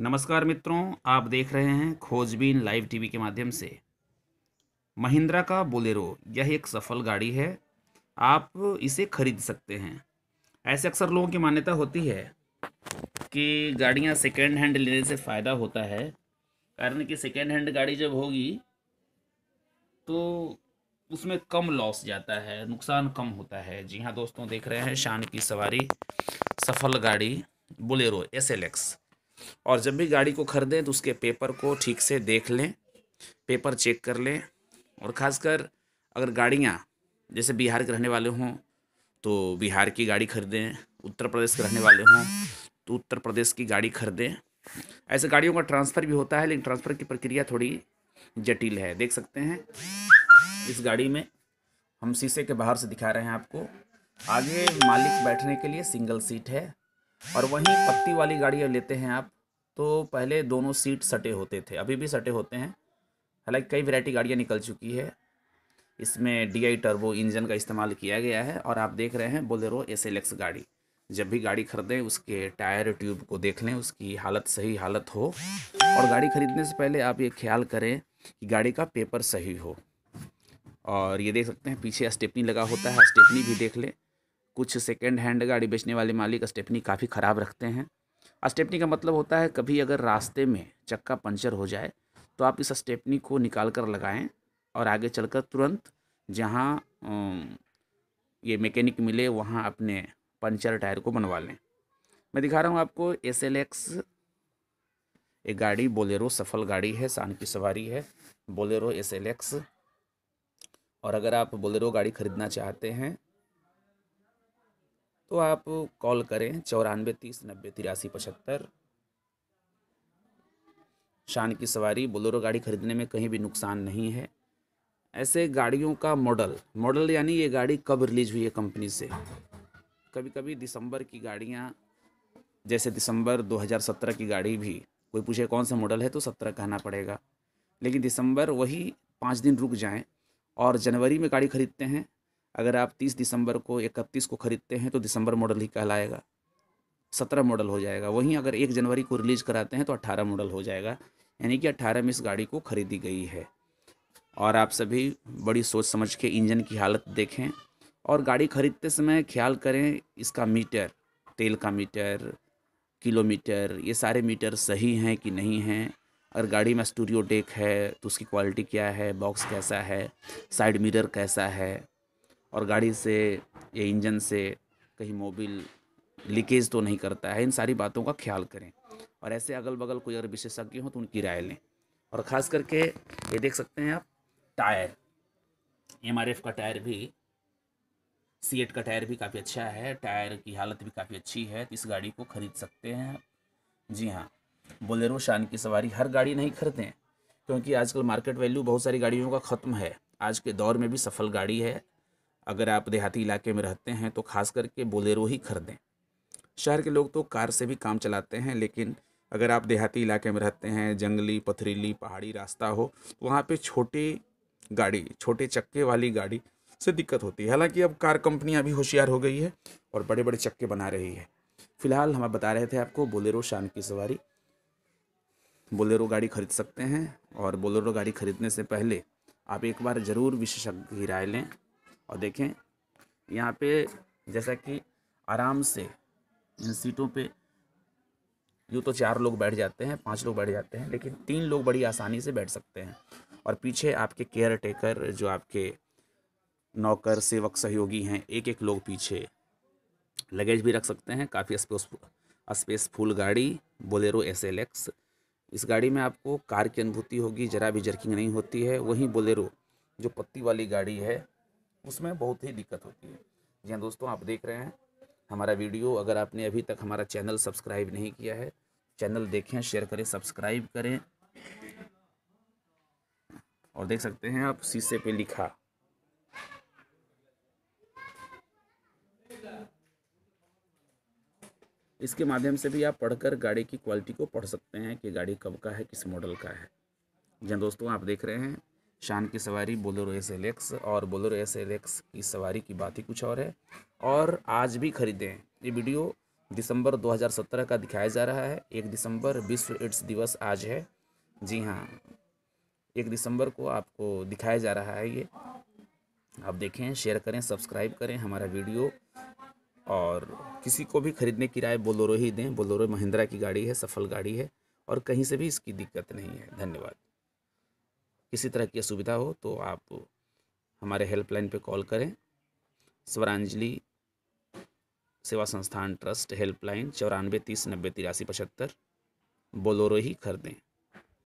नमस्कार मित्रों आप देख रहे हैं खोजबीन लाइव टीवी के माध्यम से महिंद्रा का बोलेरो यह एक सफल गाड़ी है आप इसे खरीद सकते हैं ऐसे अक्सर लोगों की मान्यता होती है कि गाड़ियां सेकेंड हैंड लेने से फ़ायदा होता है कारण कि सेकेंड हैंड गाड़ी जब होगी तो उसमें कम लॉस जाता है नुकसान कम होता है जी हाँ दोस्तों देख रहे हैं शान की सवारी सफल गाड़ी बोलेरो एस एल एक्स और जब भी गाड़ी को खरीदें तो उसके पेपर को ठीक से देख लें पेपर चेक कर लें और ख़ासकर अगर गाड़ियाँ जैसे बिहार के रहने वाले हों तो बिहार की गाड़ी खरीदें उत्तर प्रदेश के रहने वाले हों तो उत्तर प्रदेश की गाड़ी खरीदें ऐसे गाड़ियों का ट्रांसफ़र भी होता है लेकिन ट्रांसफ़र की प्रक्रिया थोड़ी जटिल है देख सकते हैं इस गाड़ी में हम शीशे के बाहर से दिखा रहे हैं आपको आगे मालिक बैठने के लिए सिंगल सीट है और वहीं पत्ती वाली गाड़ी लेते हैं आप तो पहले दोनों सीट सटे होते थे अभी भी सटे होते हैं हालांकि कई वैरायटी गाड़ियाँ निकल चुकी है इसमें डी आई टर्बो इंजन का इस्तेमाल किया गया है और आप देख रहे हैं बोलेरो एस एल एक्स गाड़ी जब भी गाड़ी खरीदें उसके टायर ट्यूब को देख लें उसकी हालत सही हालत हो और गाड़ी खरीदने से पहले आप ये ख्याल करें कि गाड़ी का पेपर सही हो और ये देख सकते हैं पीछे स्टेपनी लगा होता है स्टेपनी भी देख लें कुछ सेकेंड हैंड गाड़ी बेचने वाले मालिक स्टेपनी काफ़ी ख़राब रखते हैं स्टेपनी का मतलब होता है कभी अगर रास्ते में चक्का पंचर हो जाए तो आप इस स्टेपनी को निकाल कर लगाएँ और आगे चलकर तुरंत जहाँ ये मैकेनिक मिले वहाँ अपने पंचर टायर को बनवा लें मैं दिखा रहा हूँ आपको एस एल एक्स एक गाड़ी बोलेरो सफल गाड़ी है शान की सवारी है बोलेरो एस एल एक्स और अगर आप बोलेरो गाड़ी ख़रीदना चाहते हैं तो आप कॉल करें चौरानवे तीस नब्बे तिरासी पचहत्तर शान की सवारी बोलेरो गाड़ी खरीदने में कहीं भी नुकसान नहीं है ऐसे गाड़ियों का मॉडल मॉडल यानी ये गाड़ी कब रिलीज हुई है कंपनी से कभी कभी दिसंबर की गाड़ियाँ जैसे दिसंबर 2017 की गाड़ी भी कोई पूछे कौन सा मॉडल है तो सत्रह कहना पड़ेगा लेकिन दिसंबर वही पाँच दिन रुक जाएं और जनवरी में गाड़ी खरीदते हैं अगर आप तीस दिसंबर को इकतीस को ख़रीदते हैं तो दिसंबर मॉडल ही कहलाएगा सत्रह मॉडल हो जाएगा वहीं अगर एक जनवरी को रिलीज कराते हैं तो अट्ठारह मॉडल हो जाएगा यानी कि अट्ठारह में इस गाड़ी को ख़रीदी गई है और आप सभी बड़ी सोच समझ के इंजन की हालत देखें और गाड़ी ख़रीदते समय ख्याल करें इसका मीटर तेल का मीटर किलोमीटर ये सारे मीटर सही हैं कि नहीं हैं अगर गाड़ी में स्टूडियो डेक है तो उसकी क्वालिटी क्या है बॉक्स कैसा है साइड मिरर कैसा है और गाड़ी से या इंजन से कहीं मोबिल लीकेज तो नहीं करता है इन सारी बातों का ख्याल करें और ऐसे अगल बगल कोई अगर विशेषज्ञ हो तो उनकी राय लें और ख़ास करके ये देख सकते हैं आप टायर एम का टायर भी सी का टायर भी काफ़ी अच्छा है टायर की हालत भी काफ़ी अच्छी है तो इस गाड़ी को ख़रीद सकते हैं जी हाँ बोलेरो शान की सवारी हर गाड़ी नहीं खरीदें क्योंकि आजकल मार्केट वैल्यू बहुत सारी गाड़ियों का ख़त्म है आज के दौर में भी सफल गाड़ी है अगर आप देहाती इलाके में रहते हैं तो खास करके बोलेरो ही खरीदें शहर के लोग तो कार से भी काम चलाते हैं लेकिन अगर आप देहाती इलाके में रहते हैं जंगली पथरीली पहाड़ी रास्ता हो तो वहाँ पे छोटे गाड़ी छोटे चक्के वाली गाड़ी से दिक्कत होती है हालांकि अब कार कंपनियाँ भी होशियार हो गई है और बड़े बड़े चक्के बना रही है फिलहाल हम बता रहे थे आपको बोलेरो शान की सवारी बोलेरो गाड़ी खरीद सकते हैं और बोलेरो गाड़ी खरीदने से पहले आप एक बार ज़रूर विशेषज्ञ की राय लें और देखें यहाँ पे जैसा कि आराम से इन सीटों पे यूँ तो चार लोग बैठ जाते हैं पांच लोग बैठ जाते हैं लेकिन तीन लोग बड़ी आसानी से बैठ सकते हैं और पीछे आपके केयर टेकर जो आपके नौकर सेवक सहयोगी हैं एक एक लोग पीछे लगेज भी रख सकते हैं काफ़ी स्पेस स्पेसफुल गाड़ी बोलेरो एस एल एक्स इस गाड़ी में आपको कार की अनुभूति होगी ज़रा भी जर्किंग नहीं होती है वहीं बोलेरो जो पत्ती वाली गाड़ी है उसमें बहुत ही दिक्कत होती है जी हाँ दोस्तों आप देख रहे हैं हमारा वीडियो अगर आपने अभी तक हमारा चैनल सब्सक्राइब नहीं किया है चैनल देखें शेयर करें सब्सक्राइब करें और देख सकते हैं आप शीशे पे लिखा इसके माध्यम से भी आप पढ़कर गाड़ी की क्वालिटी को पढ़ सकते हैं कि गाड़ी कब का है किस मॉडल का है जी हाँ, दोस्तों आप देख रहे हैं शान की सवारी बोलेरो एस एल एक्स और बोलेरो एस एल एक्स की सवारी की बात ही कुछ और है और आज भी खरीदें ये वीडियो दिसंबर 2017 का दिखाया जा रहा है एक दिसंबर विश्व एड्स दिवस आज है जी हाँ एक दिसंबर को आपको दिखाया जा रहा है ये आप देखें शेयर करें सब्सक्राइब करें हमारा वीडियो और किसी को भी ख़रीदने की राय बोलोरो ही दें बोलोरो महिंद्रा की गाड़ी है सफल गाड़ी है और कहीं से भी इसकी दिक्कत नहीं है धन्यवाद किसी तरह की असुविधा हो तो आप हमारे हेल्पलाइन पे कॉल करें स्वरांजलि सेवा संस्थान ट्रस्ट हेल्पलाइन चौरानवे तीस नब्बे तिरासी पचहत्तर बोलोरो ही खरीदें